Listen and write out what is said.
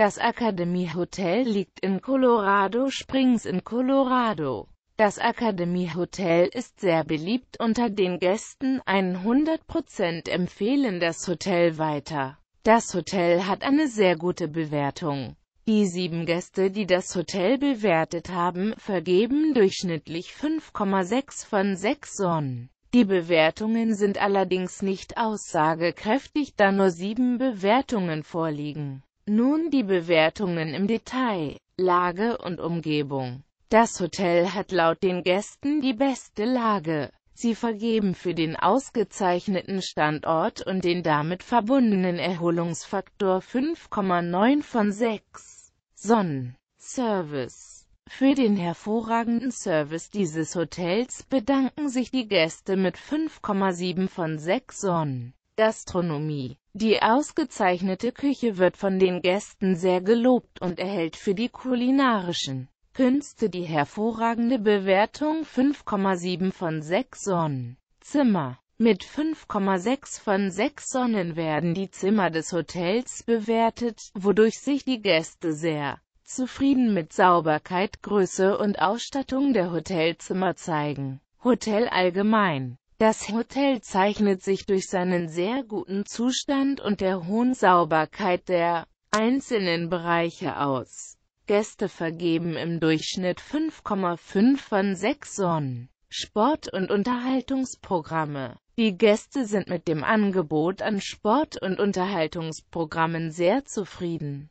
Das Academy Hotel liegt in Colorado Springs in Colorado. Das Academy Hotel ist sehr beliebt unter den Gästen, 100% empfehlen das Hotel weiter. Das Hotel hat eine sehr gute Bewertung. Die sieben Gäste, die das Hotel bewertet haben, vergeben durchschnittlich 5,6 von 6 Sonnen. Die Bewertungen sind allerdings nicht aussagekräftig, da nur sieben Bewertungen vorliegen. Nun die Bewertungen im Detail, Lage und Umgebung. Das Hotel hat laut den Gästen die beste Lage. Sie vergeben für den ausgezeichneten Standort und den damit verbundenen Erholungsfaktor 5,9 von 6. Sonnen. Service. Für den hervorragenden Service dieses Hotels bedanken sich die Gäste mit 5,7 von 6 Sonnen. Gastronomie die ausgezeichnete Küche wird von den Gästen sehr gelobt und erhält für die kulinarischen Künste die hervorragende Bewertung 5,7 von 6 Sonnen. Zimmer mit 5,6 von 6 Sonnen werden die Zimmer des Hotels bewertet, wodurch sich die Gäste sehr zufrieden mit Sauberkeit, Größe und Ausstattung der Hotelzimmer zeigen. Hotel allgemein das Hotel zeichnet sich durch seinen sehr guten Zustand und der hohen Sauberkeit der einzelnen Bereiche aus. Gäste vergeben im Durchschnitt 5,5 von 6 Sonnen. Sport- und Unterhaltungsprogramme Die Gäste sind mit dem Angebot an Sport- und Unterhaltungsprogrammen sehr zufrieden.